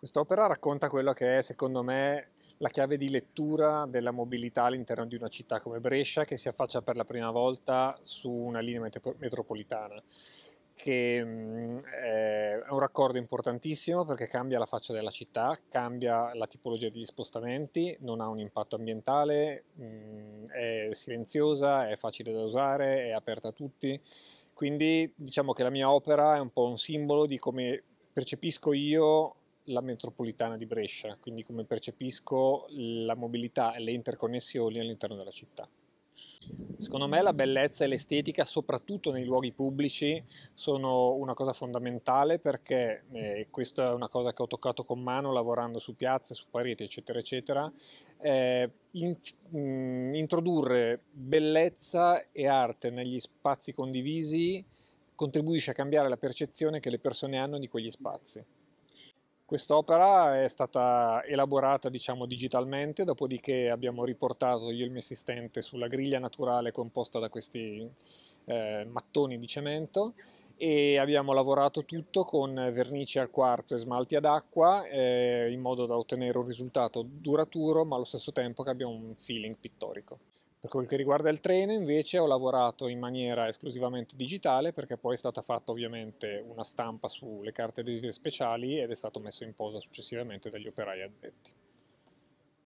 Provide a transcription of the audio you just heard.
Quest'opera racconta quella che è, secondo me, la chiave di lettura della mobilità all'interno di una città come Brescia che si affaccia per la prima volta su una linea metropolitana che mm, è un raccordo importantissimo perché cambia la faccia della città, cambia la tipologia degli spostamenti, non ha un impatto ambientale, mm, è silenziosa, è facile da usare, è aperta a tutti. Quindi diciamo che la mia opera è un po' un simbolo di come percepisco io la metropolitana di Brescia, quindi come percepisco la mobilità e le interconnessioni all'interno della città. Secondo me la bellezza e l'estetica, soprattutto nei luoghi pubblici, sono una cosa fondamentale perché eh, questa è una cosa che ho toccato con mano lavorando su piazze, su pareti, eccetera, eccetera. Eh, in, mh, mm, introdurre bellezza e arte negli spazi condivisi contribuisce a cambiare la percezione che le persone hanno di quegli spazi. Quest'opera è stata elaborata diciamo, digitalmente, dopodiché abbiamo riportato io e il mio assistente sulla griglia naturale composta da questi eh, mattoni di cemento e abbiamo lavorato tutto con vernici al quarzo e smalti ad acqua eh, in modo da ottenere un risultato duraturo ma allo stesso tempo che abbia un feeling pittorico. Per quel che riguarda il treno invece ho lavorato in maniera esclusivamente digitale perché poi è stata fatta ovviamente una stampa sulle carte adesive speciali ed è stato messo in posa successivamente dagli operai addetti.